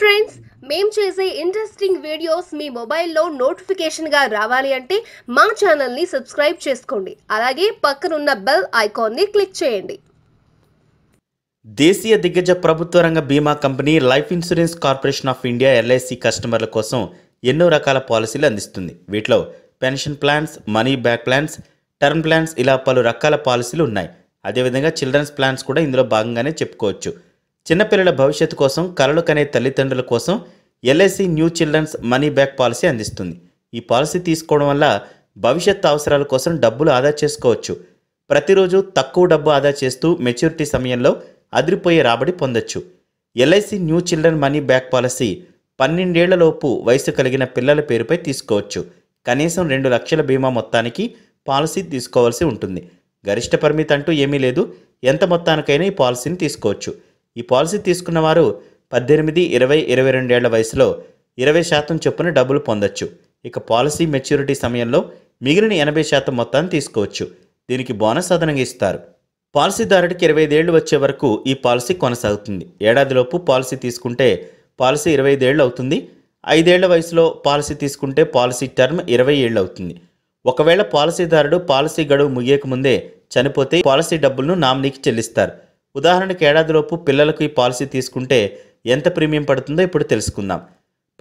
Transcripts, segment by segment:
friends మేం చేసే interesting videos మీ మొబైల్లో నోటిఫికేషన్గా రావాలి అంటే మా ఛానల్ని సబ్స్క్రైబ్ చేసుకోండి అలాగే పక్కనున్న బెల్ ఐకాన్ని క్లిక్ చేయండి దేశీయ దిగ్గజ ప్రభుత్వ రంగ బీమా company life insurance corporation of India LIC కస్టమర్ల కోసం ఎన్నో రకాల పాలసీలు అందిస్తుంది వీటిలో pension plans money back plans term plans ఇలా పలు రకాల పాలసీలు ఉన్నాయి అదేవిధంగా చిల్డ్రన్స్ ప్లాన్స్ కూడా ఇందులో భాగంగానే చెప్పుకోవచ్చు చిన్నపిల్లల భవిష్యత్తు కోసం కలలు కనే తల్లిదండ్రుల కోసం LIC new children's money back policy అందిస్తుంది ఈ పాలసీ తీసుకోవడం వల్ల భవిష్యత్ అవసరాల కోసం డబ్బులు ఆదా చేసుకోవచ్చు ప్రతిరోజు తక్కువ డబ్బు ఆదా చేస్తూ మెచ్యూరిటీ సమయంలో అదిరిపోయే రాబడి పొందొచ్చు LIC new children money back policy పన్నెండేళ్లలోపు వయసు కలిగిన పిల్లల పేరుపై తీసుకోవచ్చు కనీసం రెండు లక్షల బీమా మొత్తానికి పాలసీ తీసుకోవాల్సి ఉంటుంది గరిష్ట పరిమితి అంటూ ఏమీ లేదు ఎంత మొత్తానికైనా ఈ పాలసీని తీసుకోవచ్చు ఈ పాలసీ తీసుకున్న వారు పద్దెనిమిది ఇరవై ఇరవై రెండేళ్ల వయసులో ఇరవై శాతం చొప్పున డబ్బులు పొందొచ్చు ఇక పాలసీ మెచ్యూరిటీ సమయంలో మిగిలిన ఎనభై శాతం మొత్తాన్ని తీసుకోవచ్చు దీనికి బోనస్ అదనంగా ఇస్తారు పాలసీదారుడికి ఇరవై ఐదేళ్లు వచ్చే వరకు ఈ పాలసీ కొనసాగుతుంది ఏడాదిలోపు పాలసీ తీసుకుంటే పాలసీ ఇరవై ఐదేళ్ళు అవుతుంది ఐదేళ్ల వయసులో పాలసీ తీసుకుంటే పాలసీ టర్మ్ ఇరవై ఏళ్ళు అవుతుంది ఒకవేళ పాలసీదారుడు పాలసీ గడువు ముగియకముందే చనిపోతే పాలసీ డబ్బులను నామినీకి చెల్లిస్తారు ఉదాహరణకు ఏడాదిలోపు పిల్లలకు ఈ పాలసీ తీసుకుంటే ఎంత ప్రీమియం పడుతుందో ఇప్పుడు తెలుసుకుందాం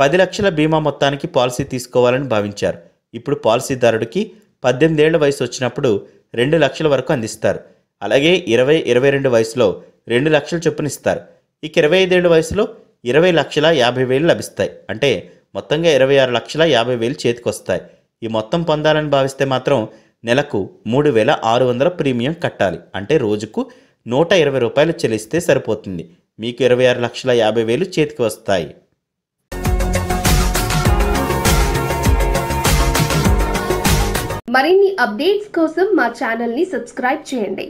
పది లక్షల బీమా మొత్తానికి పాలసీ తీసుకోవాలని భావించారు ఇప్పుడు పాలసీదారుడికి ఏళ్ళ వయసు వచ్చినప్పుడు రెండు లక్షల వరకు అందిస్తారు అలాగే ఇరవై ఇరవై రెండు వయసులో రెండు లక్షల చొప్పున ఇస్తారు ఇక ఇరవై ఐదేళ్ల వయసులో ఇరవై లక్షల యాభై వేలు లభిస్తాయి అంటే మొత్తంగా ఇరవై ఆరు లక్షల యాభై వేలు చేతికొస్తాయి ఈ మొత్తం పొందాలని భావిస్తే మాత్రం నెలకు మూడు వేల ఆరు వందల ప్రీమియం కట్టాలి అంటే రోజుకు నూట ఇరవై రూపాయలు చెల్లిస్తే సరిపోతుంది మీకు ఇరవై ఆరు లక్షల యాభై వేలు చేతికి వస్తాయి మరిన్ని అప్డేట్స్ కోసం మా ఛానల్ని సబ్స్క్రైబ్ చేయండి